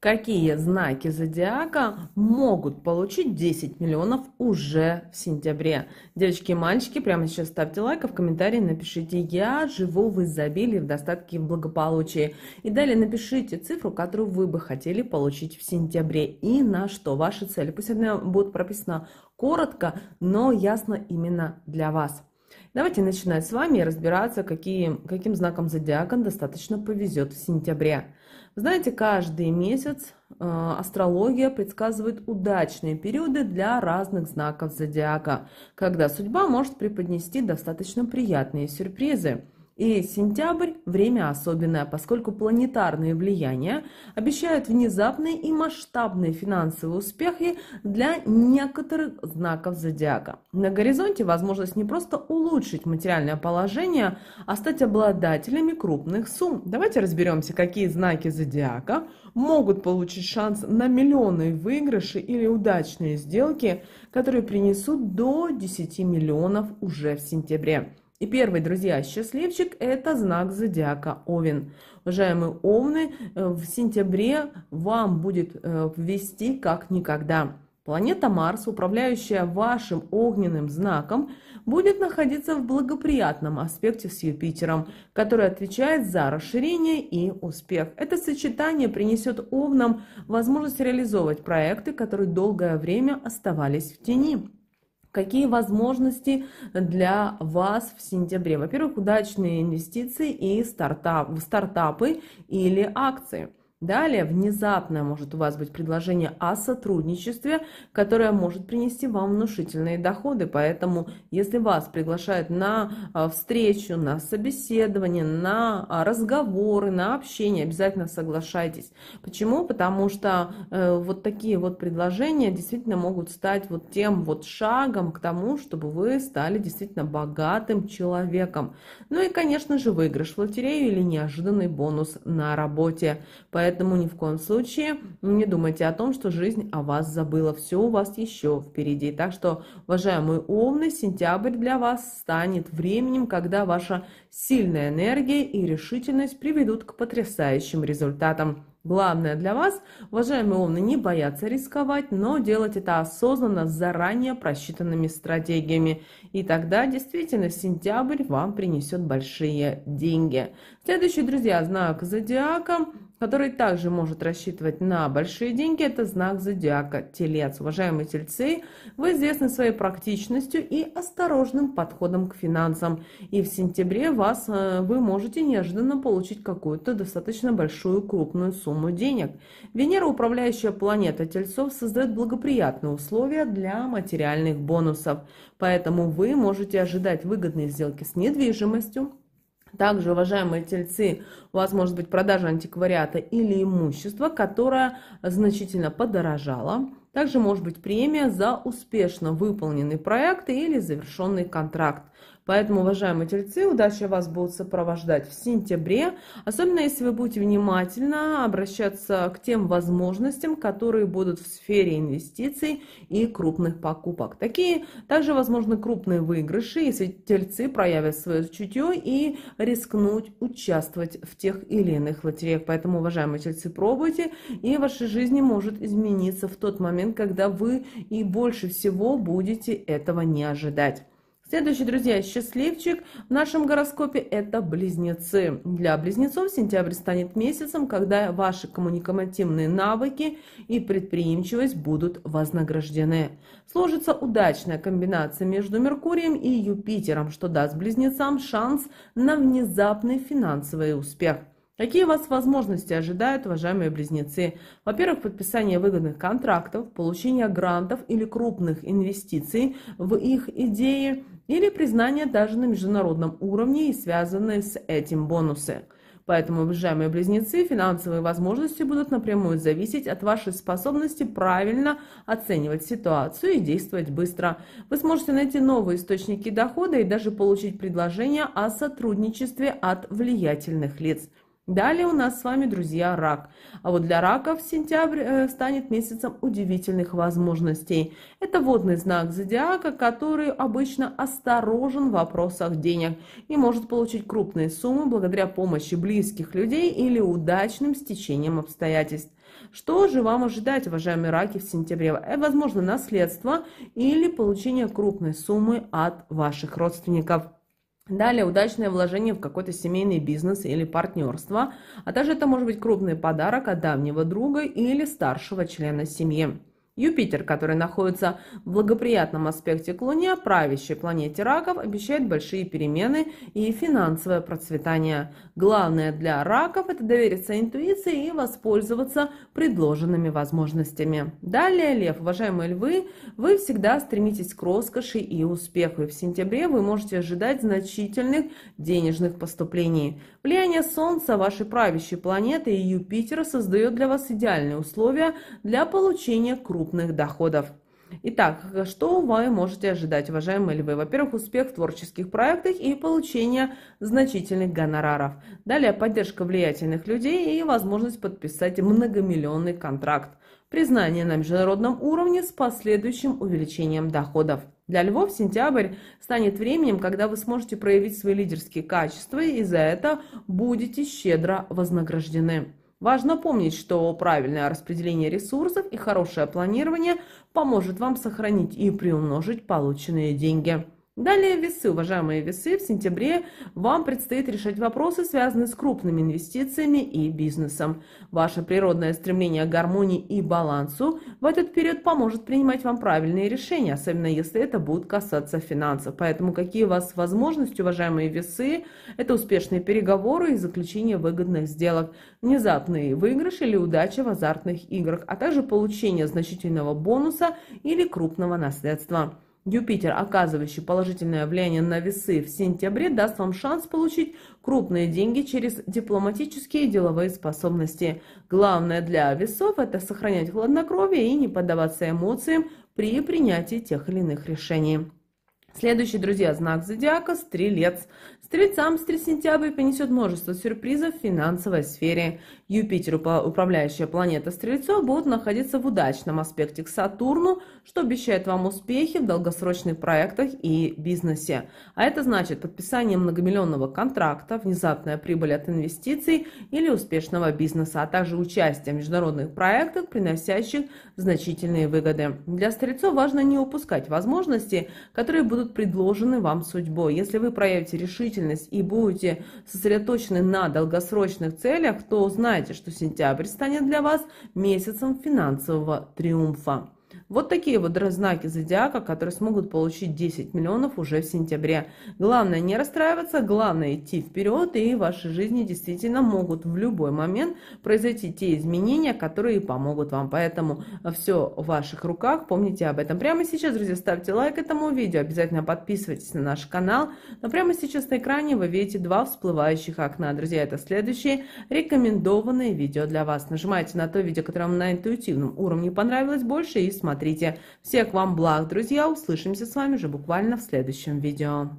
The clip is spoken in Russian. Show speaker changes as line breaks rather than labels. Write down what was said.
какие знаки зодиака могут получить 10 миллионов уже в сентябре. Девочки и мальчики, прямо сейчас ставьте лайк, а в комментарии напишите «Я живу в изобилии, в достатке и в благополучии». И далее напишите цифру, которую вы бы хотели получить в сентябре и на что ваши цели. Пусть она будет прописана коротко, но ясно именно для вас. Давайте начинать с вами разбираться, какие, каким знаком зодиака достаточно повезет в сентябре знаете, каждый месяц э, астрология предсказывает удачные периоды для разных знаков зодиака, когда судьба может преподнести достаточно приятные сюрпризы – и сентябрь – время особенное, поскольку планетарные влияния обещают внезапные и масштабные финансовые успехи для некоторых знаков зодиака. На горизонте возможность не просто улучшить материальное положение, а стать обладателями крупных сумм. Давайте разберемся, какие знаки зодиака могут получить шанс на миллионные выигрыши или удачные сделки, которые принесут до 10 миллионов уже в сентябре. И первый, друзья, счастливчик – это знак зодиака Овен. Уважаемые Овны, э, в сентябре вам будет э, вести как никогда. Планета Марс, управляющая вашим огненным знаком, будет находиться в благоприятном аспекте с Юпитером, который отвечает за расширение и успех. Это сочетание принесет Овнам возможность реализовывать проекты, которые долгое время оставались в тени. Какие возможности для вас в сентябре? Во-первых, удачные инвестиции и стартап, стартапы или акции – Далее, внезапное может у вас быть предложение о сотрудничестве, которое может принести вам внушительные доходы. Поэтому, если вас приглашают на а, встречу, на собеседование, на а, разговоры, на общение, обязательно соглашайтесь. Почему? Потому что э, вот такие вот предложения действительно могут стать вот тем вот шагом к тому, чтобы вы стали действительно богатым человеком. Ну и, конечно же, выигрыш в лотерею или неожиданный бонус на работе. Поэтому Поэтому ни в коем случае не думайте о том, что жизнь о вас забыла. Все у вас еще впереди. Так что, уважаемые умные, сентябрь для вас станет временем, когда ваша сильная энергия и решительность приведут к потрясающим результатам. Главное для вас, уважаемые овны, не бояться рисковать, но делать это осознанно, с заранее просчитанными стратегиями. И тогда действительно сентябрь вам принесет большие деньги. Следующие друзья, знак зодиака который также может рассчитывать на большие деньги, это знак зодиака Телец. Уважаемые тельцы, вы известны своей практичностью и осторожным подходом к финансам. И в сентябре вас, э, вы можете неожиданно получить какую-то достаточно большую крупную сумму денег. Венера, управляющая планета Тельцов, создает благоприятные условия для материальных бонусов. Поэтому вы можете ожидать выгодные сделки с недвижимостью, также, уважаемые тельцы, у вас может быть продажа антиквариата или имущества, которое значительно подорожало. Также может быть премия за успешно выполненный проект или завершенный контракт. Поэтому, уважаемые тельцы, удача вас будет сопровождать в сентябре, особенно если вы будете внимательно обращаться к тем возможностям, которые будут в сфере инвестиций и крупных покупок. Такие также возможны крупные выигрыши, если тельцы проявят свое чутье и рискнуть участвовать в тех или иных лотереях. Поэтому, уважаемые тельцы, пробуйте, и в вашей жизни может измениться в тот момент, когда вы и больше всего будете этого не ожидать. Следующий, друзья, счастливчик в нашем гороскопе – это близнецы. Для близнецов сентябрь станет месяцем, когда ваши коммуникативные навыки и предприимчивость будут вознаграждены. Сложится удачная комбинация между Меркурием и Юпитером, что даст близнецам шанс на внезапный финансовый успех. Какие вас возможности ожидают, уважаемые близнецы? Во-первых, подписание выгодных контрактов, получение грантов или крупных инвестиций в их идеи, или признание даже на международном уровне и связанные с этим бонусы. Поэтому, уважаемые близнецы, финансовые возможности будут напрямую зависеть от вашей способности правильно оценивать ситуацию и действовать быстро. Вы сможете найти новые источники дохода и даже получить предложение о сотрудничестве от влиятельных лиц. Далее у нас с вами, друзья, рак. А вот для раков сентябрь э, станет месяцем удивительных возможностей. Это водный знак зодиака, который обычно осторожен в вопросах денег и может получить крупные суммы благодаря помощи близких людей или удачным стечением обстоятельств. Что же вам ожидать, уважаемые раки, в сентябре? Э, возможно, наследство или получение крупной суммы от ваших родственников. Далее удачное вложение в какой-то семейный бизнес или партнерство, а также это может быть крупный подарок от давнего друга или старшего члена семьи. Юпитер, который находится в благоприятном аспекте к Луне, правящей планете раков, обещает большие перемены и финансовое процветание. Главное для раков – это довериться интуиции и воспользоваться предложенными возможностями. Далее, Лев, уважаемые львы, вы всегда стремитесь к роскоши и успеху. И в сентябре вы можете ожидать значительных денежных поступлений. Влияние Солнца, вашей правящей планеты и Юпитера создает для вас идеальные условия для получения крупных доходов. Итак, что вы можете ожидать, уважаемые львы? Во-первых, успех в творческих проектах и получение значительных гонораров. Далее, поддержка влиятельных людей и возможность подписать многомиллионный контракт признание на международном уровне с последующим увеличением доходов. Для львов сентябрь станет временем, когда вы сможете проявить свои лидерские качества и за это будете щедро вознаграждены. Важно помнить, что правильное распределение ресурсов и хорошее планирование поможет вам сохранить и приумножить полученные деньги. Далее весы, уважаемые весы, в сентябре вам предстоит решать вопросы, связанные с крупными инвестициями и бизнесом. Ваше природное стремление к гармонии и балансу в этот период поможет принимать вам правильные решения, особенно если это будет касаться финансов. Поэтому какие у вас возможности, уважаемые весы, это успешные переговоры и заключение выгодных сделок, внезапный выигрыши или удача в азартных играх, а также получение значительного бонуса или крупного наследства. Юпитер, оказывающий положительное влияние на весы в сентябре, даст вам шанс получить крупные деньги через дипломатические и деловые способности. Главное для весов – это сохранять хладнокровие и не поддаваться эмоциям при принятии тех или иных решений. Следующий, друзья, знак зодиака – Стрелец. Стрельцам с 3 сентября принесет множество сюрпризов в финансовой сфере. Юпитер, управляющая планета Стрельцов, будет находиться в удачном аспекте к Сатурну, что обещает вам успехи в долгосрочных проектах и бизнесе. А это значит подписание многомиллионного контракта, внезапная прибыль от инвестиций или успешного бизнеса, а также участие в международных проектах, приносящих значительные выгоды. Для Стрельцов важно не упускать возможности, которые будут будут предложены вам судьбой. Если вы проявите решительность и будете сосредоточены на долгосрочных целях, то знайте, что сентябрь станет для вас месяцем финансового триумфа. Вот такие вот знаки зодиака, которые смогут получить 10 миллионов уже в сентябре. Главное не расстраиваться, главное идти вперед, и в вашей жизни действительно могут в любой момент произойти те изменения, которые помогут вам. Поэтому все в ваших руках, помните об этом. Прямо сейчас, друзья, ставьте лайк этому видео, обязательно подписывайтесь на наш канал. Но прямо сейчас на экране вы видите два всплывающих окна. Друзья, это следующие рекомендованные видео для вас. Нажимайте на то видео, которое вам на интуитивном уровне понравилось больше и смотрите смотрите. Всех вам благ, друзья. Услышимся с вами уже буквально в следующем видео.